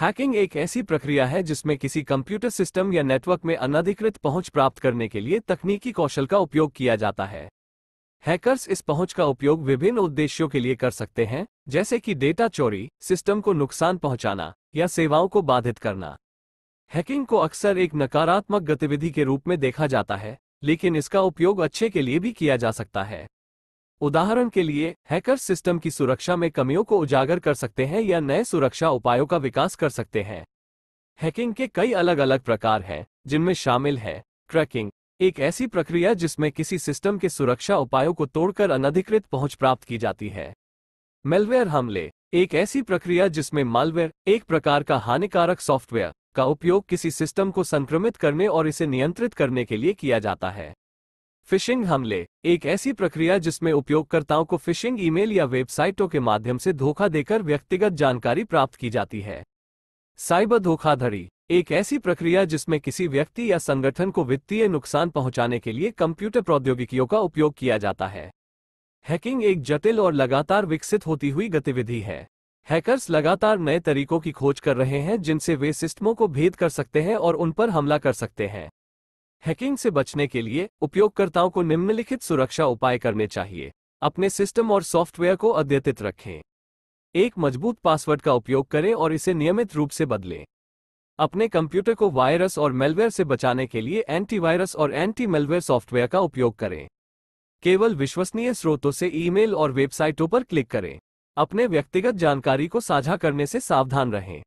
hacking एक ऐसी प्रक्रिया है जिसमें किसी कंप्यूटर सिस्टम या नेटवर्क में अनधिकृत पहुंच प्राप्त करने के लिए तकनीकी कौशल का उपयोग किया जाता है हैकर्स इस पहुंच का उपयोग विभिन्न उद्देश्यों के लिए कर सकते हैं जैसे कि डेटा चोरी सिस्टम को नुकसान पहुंचाना या सेवाओं को बाधित करना हैकिंग को अक्सर एक नकारात्मक गतिविधि के रूप में देखा जाता है लेकिन इसका उपयोग अच्छे के लिए भी किया जा सकता है उदाहरण के लिए हैकर सिस्टम की सुरक्षा में कमियों को उजागर कर सकते हैं या नए सुरक्षा उपायों का विकास कर सकते हैं हैकिंग के कई अलग अलग प्रकार हैं जिनमें शामिल है क्रैकिंग एक ऐसी प्रक्रिया जिसमें किसी सिस्टम के सुरक्षा उपायों को तोड़कर अनधिकृत पहुंच प्राप्त की जाती है मेलवेयर हमले एक ऐसी प्रक्रिया जिसमें मालवेयर एक प्रकार का हानिकारक सॉफ्टवेयर का उपयोग किसी सिस्टम को संक्रमित करने और इसे नियंत्रित करने के लिए किया जाता है फिशिंग हमले एक ऐसी प्रक्रिया जिसमें उपयोगकर्ताओं को फिशिंग ईमेल या वेबसाइटों के माध्यम से धोखा देकर व्यक्तिगत जानकारी प्राप्त की जाती है साइबर धोखाधड़ी एक ऐसी प्रक्रिया जिसमें किसी व्यक्ति या संगठन को वित्तीय नुकसान पहुंचाने के लिए कंप्यूटर प्रौद्योगिकियों का उपयोग किया जाता है हैकिंग एक जटिल और लगातार विकसित होती हुई गतिविधि है हैकर्स लगातार नए तरीकों की खोज कर रहे हैं जिनसे वे सिस्टमों को भेद कर सकते हैं और उन पर हमला कर सकते हैं हैकिंग से बचने के लिए उपयोगकर्ताओं को निम्नलिखित सुरक्षा उपाय करने चाहिए अपने सिस्टम और सॉफ्टवेयर को अद्यतित रखें एक मजबूत पासवर्ड का उपयोग करें और इसे नियमित रूप से बदलें अपने कंप्यूटर को वायरस और मेलवेयर से बचाने के लिए एंटीवायरस और एंटी मेलवेयर सॉफ्टवेयर का उपयोग करें केवल विश्वसनीय स्रोतों से ईमेल और वेबसाइटों पर क्लिक करें अपने व्यक्तिगत जानकारी को साझा करने से सावधान रहें